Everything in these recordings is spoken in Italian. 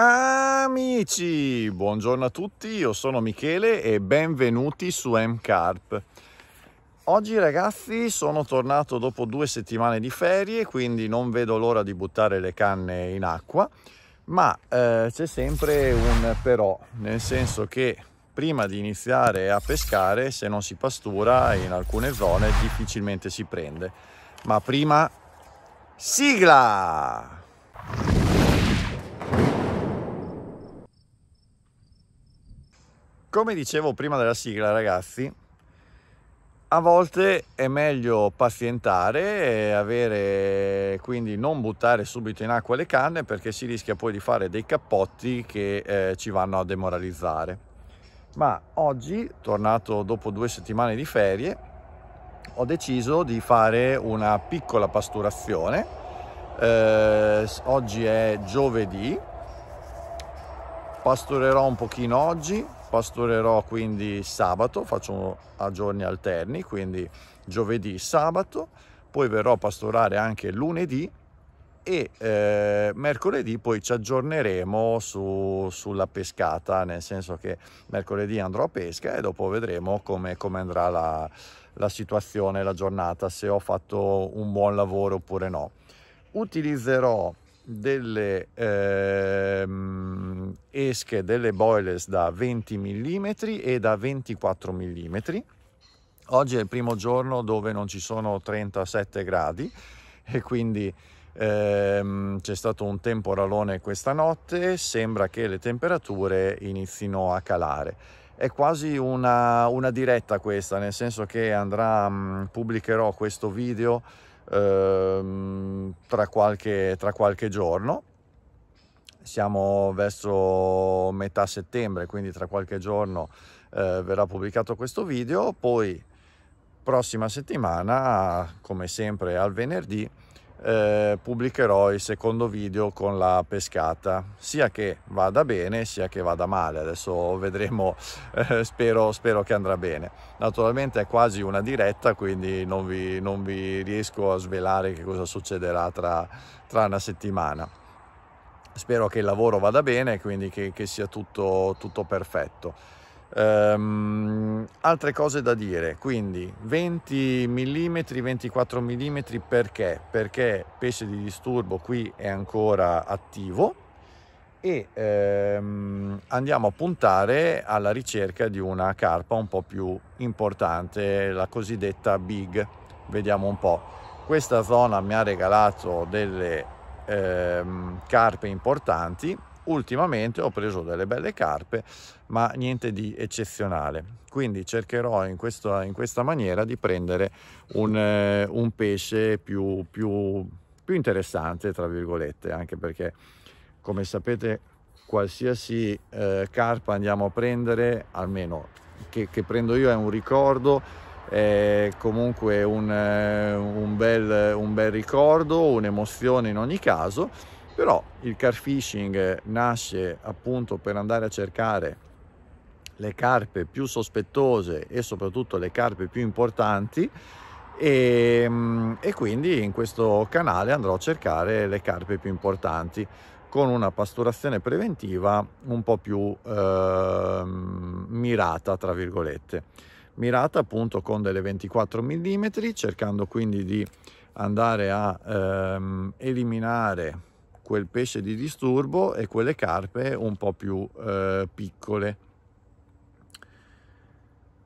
Amici, buongiorno a tutti, io sono Michele e benvenuti su MCARP. Oggi ragazzi sono tornato dopo due settimane di ferie, quindi non vedo l'ora di buttare le canne in acqua, ma eh, c'è sempre un però, nel senso che prima di iniziare a pescare, se non si pastura in alcune zone difficilmente si prende. Ma prima sigla! come dicevo prima della sigla ragazzi a volte è meglio pazientare e avere quindi non buttare subito in acqua le canne perché si rischia poi di fare dei cappotti che eh, ci vanno a demoralizzare ma oggi tornato dopo due settimane di ferie ho deciso di fare una piccola pasturazione eh, oggi è giovedì pasturerò un pochino oggi pastorerò quindi sabato, faccio a giorni alterni, quindi giovedì, sabato, poi verrò a pastorare anche lunedì e eh, mercoledì poi ci aggiorneremo su, sulla pescata, nel senso che mercoledì andrò a pesca e dopo vedremo come, come andrà la, la situazione, la giornata, se ho fatto un buon lavoro oppure no. Utilizzerò delle ehm, esche, delle boilers da 20 mm e da 24 mm. Oggi è il primo giorno dove non ci sono 37 gradi e quindi ehm, c'è stato un temporalone questa notte, sembra che le temperature inizino a calare. È quasi una, una diretta questa, nel senso che andrà, mh, pubblicherò questo video ehm, tra, qualche, tra qualche giorno siamo verso metà settembre quindi tra qualche giorno eh, verrà pubblicato questo video poi prossima settimana come sempre al venerdì eh, pubblicherò il secondo video con la pescata sia che vada bene sia che vada male adesso vedremo eh, spero, spero che andrà bene naturalmente è quasi una diretta quindi non vi, non vi riesco a svelare che cosa succederà tra, tra una settimana spero che il lavoro vada bene quindi che, che sia tutto, tutto perfetto Um, altre cose da dire, quindi 20 mm, 24 mm perché? Perché pesce di disturbo qui è ancora attivo e um, andiamo a puntare alla ricerca di una carpa un po' più importante, la cosiddetta big. Vediamo un po'. Questa zona mi ha regalato delle um, carpe importanti ultimamente ho preso delle belle carpe ma niente di eccezionale quindi cercherò in questa, in questa maniera di prendere un, eh, un pesce più, più, più interessante tra virgolette anche perché come sapete qualsiasi eh, carpa andiamo a prendere almeno che, che prendo io è un ricordo è comunque un, eh, un, bel, un bel ricordo un'emozione in ogni caso però il car fishing nasce appunto per andare a cercare le carpe più sospettose e soprattutto le carpe più importanti e, mm, e, quindi in questo canale andrò a cercare le carpe più importanti con una pasturazione preventiva un po' più eh, mirata tra virgolette mirata appunto con delle 24 mm cercando quindi di andare a eh, eliminare quel pesce di disturbo e quelle carpe un po' più eh, piccole.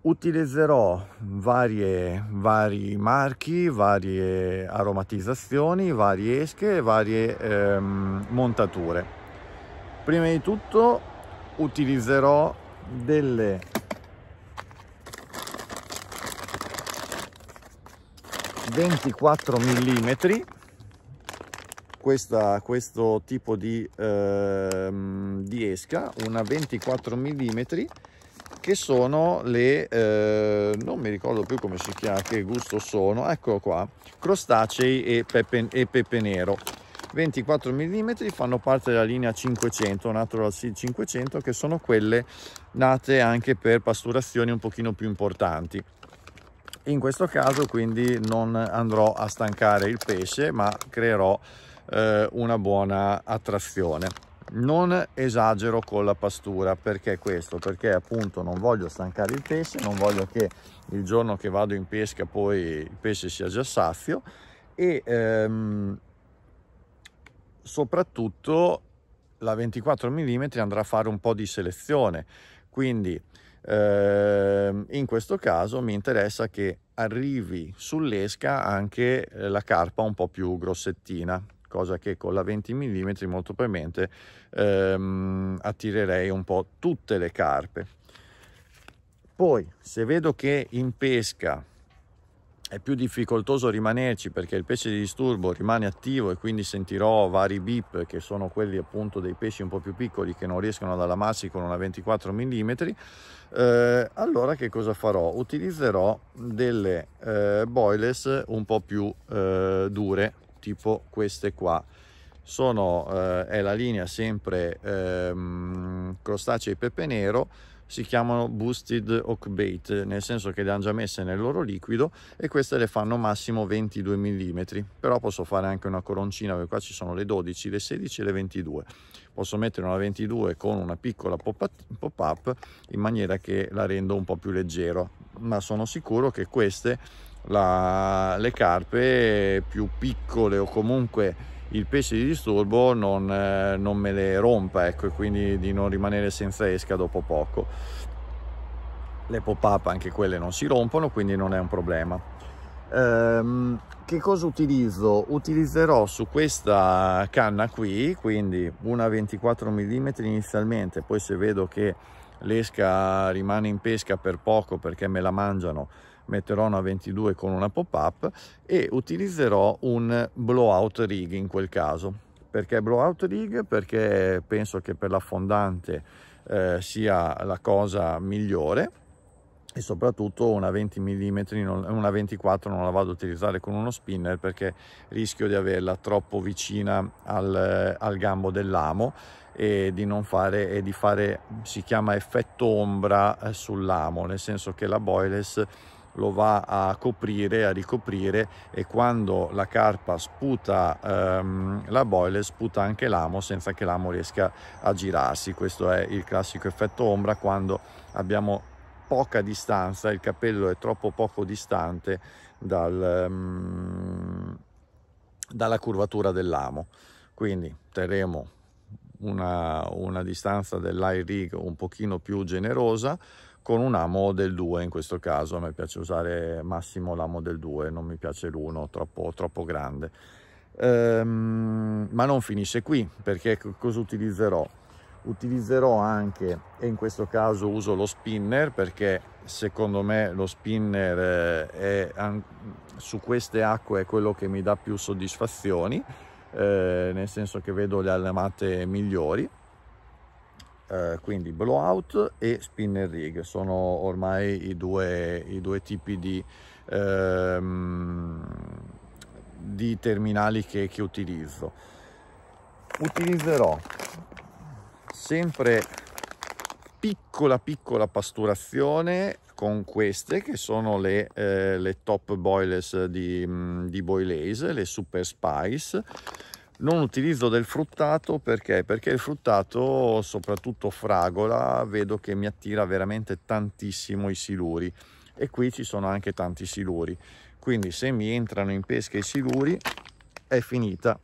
Utilizzerò varie, vari marchi, varie aromatizzazioni, varie esche, varie ehm, montature. Prima di tutto utilizzerò delle ventiquattro millimetri questa, questo tipo di, eh, di, esca, una 24 mm, che sono le, eh, non mi ricordo più come si chiama, che gusto sono, eccolo qua, crostacei e pepe, e pepe nero. 24 mm fanno parte della linea 500 natural seal 500 che sono quelle nate anche per pasturazioni un pochino più importanti in questo caso quindi non andrò a stancare il pesce ma creerò eh, una buona attrazione non esagero con la pastura perché questo perché appunto non voglio stancare il pesce non voglio che il giorno che vado in pesca poi il pesce sia già saffio e ehm, soprattutto la 24 mm andrà a fare un po' di selezione quindi ehm, in questo caso mi interessa che arrivi sull'esca anche eh, la carpa un po' più grossettina cosa che con la 20 mm molto probabilmente ehm, attirerei un po' tutte le carpe. Poi se vedo che in pesca è più difficoltoso rimanerci perché il pesce di disturbo rimane attivo e quindi sentirò vari beep che sono quelli appunto dei pesci un po' più piccoli che non riescono ad allamarsi con una 24 mm eh, allora che cosa farò? Utilizzerò delle eh, boilers un po' più eh, dure tipo queste qua sono, eh, è la linea sempre ehm, crostacea di pepe nero si chiamano boosted oak bait nel senso che le hanno già messe nel loro liquido e queste le fanno massimo 22 mm però posso fare anche una coroncina perché qua ci sono le 12 le 16 e le 22 posso mettere una 22 con una piccola pop up in maniera che la rendo un po più leggero ma sono sicuro che queste la, le carpe più piccole o comunque il pesce di disturbo non, eh, non me le rompa ecco, e quindi di non rimanere senza esca dopo poco le pop up anche quelle non si rompono quindi non è un problema ehm, che cosa utilizzo utilizzerò su questa canna qui quindi una 24 mm inizialmente poi se vedo che l'esca rimane in pesca per poco perché me la mangiano metterò una 22 con una pop-up e utilizzerò un blowout rig in quel caso. Perché blowout rig? Perché penso che per l'affondante eh, sia la cosa migliore e soprattutto una 20 mm, una 24 non la vado a utilizzare con uno spinner perché rischio di averla troppo vicina al, al gambo dell'amo e di non fare e di fare si chiama effetto ombra eh, sull'amo nel senso che la boyless lo va a coprire, a ricoprire e quando la carpa sputa ehm, la boiler sputa anche l'amo senza che l'amo riesca a girarsi. Questo è il classico effetto ombra quando abbiamo poca distanza, il capello è troppo poco distante dal, ehm, dalla curvatura dell'amo. Quindi terremo una, una distanza dell'high rig un pochino più generosa con un amo del 2 in questo caso a me piace usare massimo l'amo del 2 non mi piace l'1 troppo, troppo grande ehm, ma non finisce qui perché cosa utilizzerò utilizzerò anche e in questo caso uso lo spinner perché secondo me lo spinner eh, è, su queste acque è quello che mi dà più soddisfazioni eh, nel senso che vedo le allamate migliori eh, quindi blowout e spinner rig sono ormai i due, i due tipi di, ehm, di terminali che, che utilizzo utilizzerò sempre piccola piccola pasturazione con queste che sono le, eh, le top boilers di, mm, di Boilese, le Super Spice non utilizzo del fruttato perché? perché il fruttato soprattutto fragola vedo che mi attira veramente tantissimo i siluri e qui ci sono anche tanti siluri quindi se mi entrano in pesca i siluri è finita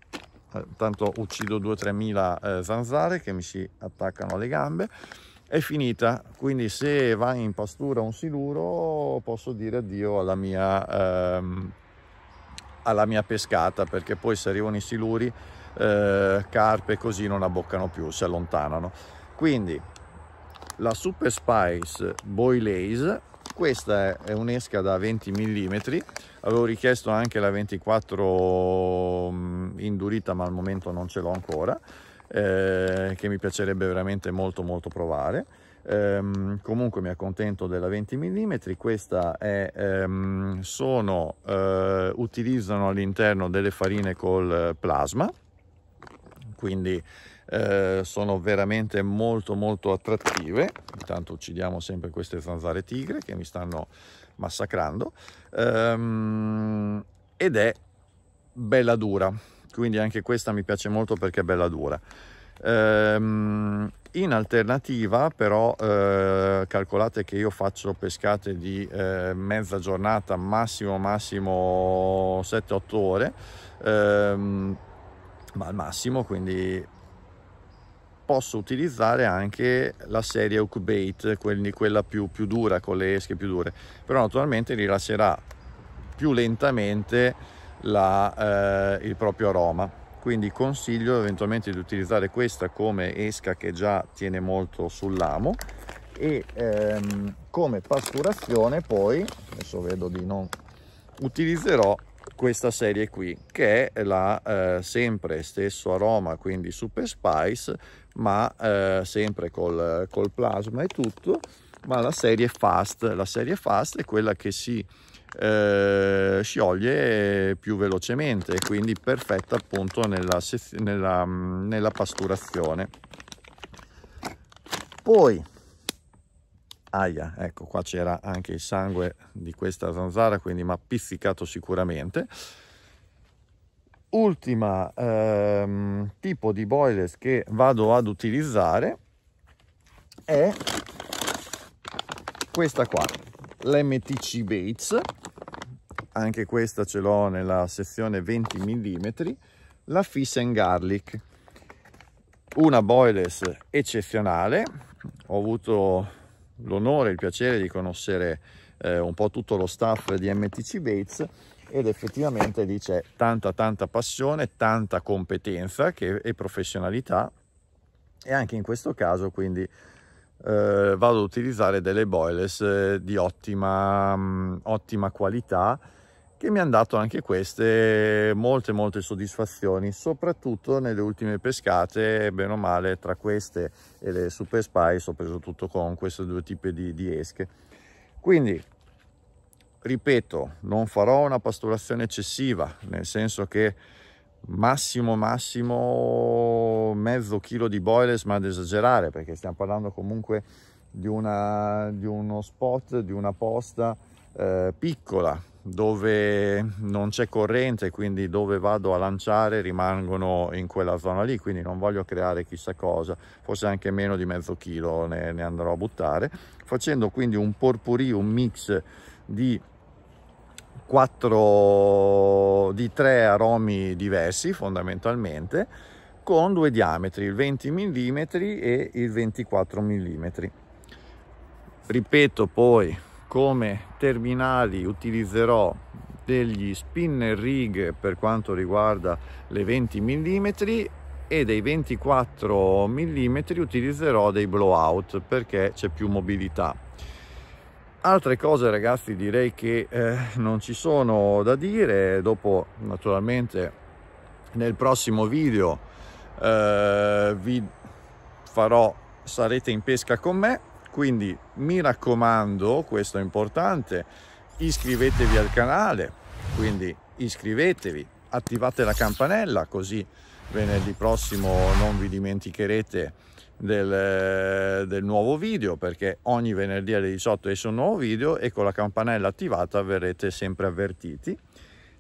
eh, tanto uccido 2-3 mila eh, zanzare che mi si attaccano alle gambe è finita quindi se va in pastura un siluro posso dire addio alla mia ehm, alla mia pescata perché poi se arrivano i siluri eh, carpe così non abboccano più si allontanano quindi la super spice boilaise questa è un'esca da 20 mm avevo richiesto anche la 24 mm, indurita ma al momento non ce l'ho ancora eh, che mi piacerebbe veramente molto molto provare Ehm, comunque mi accontento della 20 mm, questa è, ehm, sono, eh, utilizzano all'interno delle farine col eh, plasma, quindi eh, sono veramente molto molto attrattive intanto uccidiamo sempre queste zanzare tigre che mi stanno massacrando ehm, ed è bella dura quindi anche questa mi piace molto perché è bella dura ehm, in alternativa però eh, calcolate che io faccio pescate di eh, mezza giornata massimo massimo 7-8 ore ehm, ma al massimo quindi posso utilizzare anche la serie hook bait quindi quella più, più dura con le esche più dure però naturalmente rilascerà più lentamente la, eh, il proprio aroma quindi consiglio eventualmente di utilizzare questa come esca che già tiene molto sull'amo e ehm, come pasturazione poi adesso vedo di non utilizzerò questa serie qui che è la eh, sempre stesso aroma quindi super spice ma eh, sempre col, col plasma e tutto ma la serie fast la serie fast è quella che si eh, scioglie più velocemente e quindi perfetta appunto nella, nella, mm, nella pasturazione. Poi, aia, ecco qua c'era anche il sangue di questa zanzara, quindi mi ha pizzicato sicuramente. Ultima ehm, tipo di boiler che vado ad utilizzare è questa qua, l'MTC Bates anche questa ce l'ho nella sezione 20 mm, la Fish and Garlic, una boyless eccezionale, ho avuto l'onore e il piacere di conoscere eh, un po' tutto lo staff di MTC Bates ed effettivamente lì c'è tanta tanta passione, tanta competenza che, e professionalità e anche in questo caso quindi eh, vado ad utilizzare delle boilers eh, di ottima, mh, mm, ottima qualità che mi hanno dato anche queste eh, molte molte soddisfazioni soprattutto nelle ultime pescate bene o male tra queste e le super spice ho preso tutto con questi due tipi di, di esche quindi ripeto non farò una pasturazione eccessiva nel senso che massimo massimo mezzo chilo di boiles ma ad esagerare perché stiamo parlando comunque di, una, di uno spot di una posta eh, piccola dove non c'è corrente quindi dove vado a lanciare rimangono in quella zona lì quindi non voglio creare chissà cosa forse anche meno di mezzo chilo ne, ne andrò a buttare facendo quindi un porpurì un mix di quattro di tre aromi diversi fondamentalmente con due diametri il 20 mm e il 24 mm ripeto poi come terminali utilizzerò degli spinner rig per quanto riguarda le 20 mm e dei 24 mm utilizzerò dei blowout perché c'è più mobilità altre cose ragazzi direi che eh, non ci sono da dire dopo naturalmente nel prossimo video eh, vi farò sarete in pesca con me quindi mi raccomando, questo è importante, iscrivetevi al canale, quindi iscrivetevi, attivate la campanella così venerdì prossimo non vi dimenticherete del, del, nuovo video perché ogni venerdì alle 18 esce un nuovo video e con la campanella attivata verrete sempre avvertiti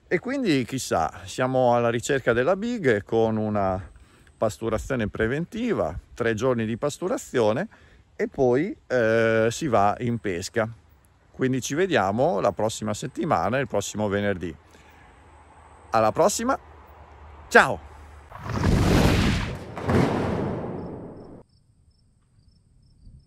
e quindi chissà siamo alla ricerca della big con una pasturazione preventiva tre giorni di pasturazione e poi eh, si va in pesca. Quindi ci vediamo la prossima settimana, il prossimo venerdì. Alla prossima, ciao!